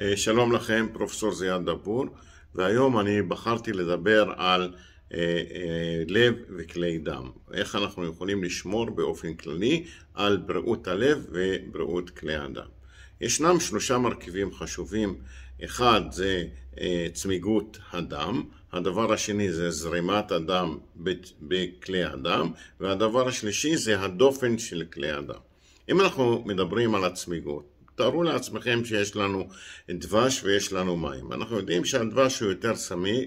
אה, שלום לכם, פרופסור זיאד דבור, והיום אני בחרתי לדבר על אה, אה, לב וכלי דם, איך אנחנו יכולים לשמור באופן כללי על בריאות הלב ובריאות כלי הדם. ישנם שלושה מרכיבים חשובים, אחד זה צמיגות הדם, הדבר השני זה זרימת הדם בכלי הדם, והדבר השלישי זה הדופן של כלי הדם. אם אנחנו מדברים על הצמיגות, תארו לעצמכם שיש לנו דבש ויש לנו מים. אנחנו יודעים שהדבש הוא יותר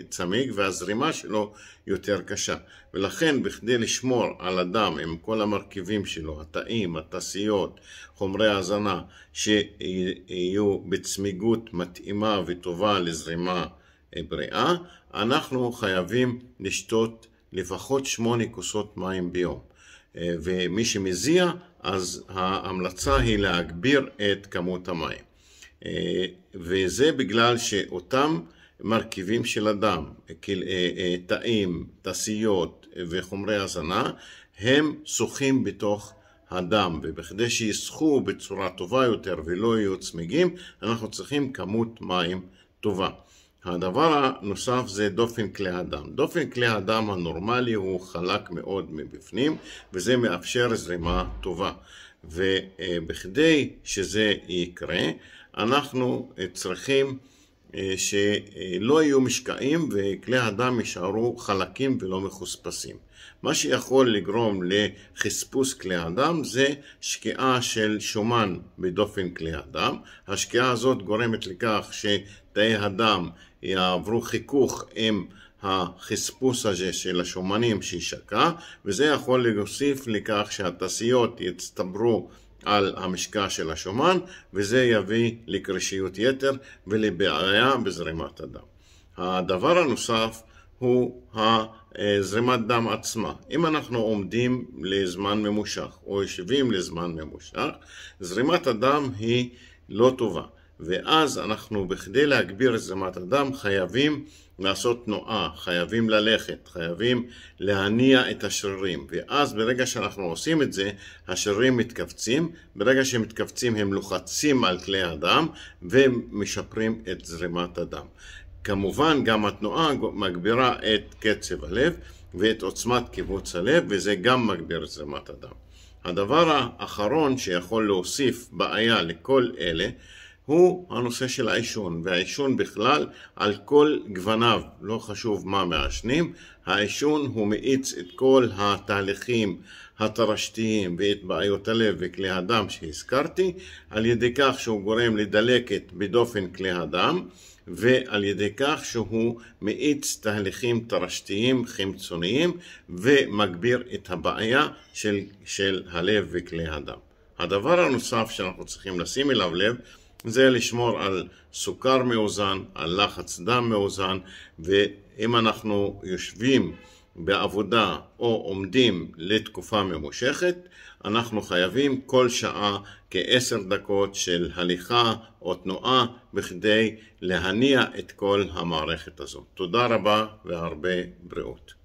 צמיג והזרימה שלו יותר קשה. ולכן בכדי לשמור על הדם עם כל המרכיבים שלו, התאים, התעשיות, חומרי הזנה, שיהיו בצמיגות מתאימה וטובה לזרימה אה, בריאה, אנחנו חייבים לשתות לפחות שמונה כוסות מים ביום. ומי שמזיע, אז ההמלצה היא להגביר את כמות המים. וזה בגלל שאותם מרכיבים של הדם, אה, אה, תאים, תסיות וחומרי הזנה, הם שוחים בתוך הדם, ובכדי שיסחו בצורה טובה יותר ולא יהיו צמיגים, אנחנו צריכים כמות מים טובה. הדבר הנוסף זה דופן כלי הדם. דופן כלי הדם הנורמלי הוא חלק מאוד מבפנים וזה מאפשר זרימה טובה. ובכדי שזה יקרה אנחנו צריכים אה, שלא יהיו משקעים וכלי הדם יישארו חלקים ולא מחוספסים. מה שיכול לגרום לחספוס כלי הדם זה שקיעה של שומן בדופן כלי הדם. השקיעה הזאת גורמת לכך תאי הדם יעברו חיכוך עם החספוס הזה של השומנים שיישקע, וזה יכול להוסיף לכך שהתעשיות יצטברו על המשקע של השומן, וזה יביא לקרישיות יתר ולבעיה בזרימת הדם. הדבר הנוסף הוא זרימת דם עצמה. אם אנחנו עומדים לזמן ממושך או יושבים לזמן ממושך, זרימת הדם היא לא טובה. ואז אנחנו, בכדי להגביר את זמת הדם, חייבים לעשות תנועה, חייבים ללכת, חייבים להניע את השרירים. ואז ברגע שאנחנו עושים את זה, השרירים מתכווצים, ברגע שהם מתכווצים הם לוחצים על כלי הדם ומשפרים את זרימת הדם. כמובן גם התנועה מגבירה את קצב הלב ואת עוצמת קיבוץ הלב וזה גם מגביר את זרימת הדם. הדבר האחרון שיכול להוסיף בעיה לכל אלה הוא הנושא של העישון, והעישון בכלל על כל גווניו, לא חשוב מה מעשנים, העישון הוא מאיץ את כל התהליכים התרשתיים ואת בעיות הלב וכלי הדם שהזכרתי, על ידי כך שהוא גורם לדלקת בדופן כלי הדם, ועל ידי כך שהוא מאיץ תהליכים תרשתיים חמצוניים ומגביר את הבעיה של, של הלב וכלי הדם. הדבר הנוסף שאנחנו צריכים לשים אליו לב זה לשמור על סוכר מאוזן, על לחץ דם מאוזן, ואם אנחנו יושבים בעבודה או עומדים לתקופה ממושכת, אנחנו חייבים כל שעה כעשר דקות של הליכה או תנועה בכדי להניע את כל המערכת הזאת. תודה רבה והרבה בריאות.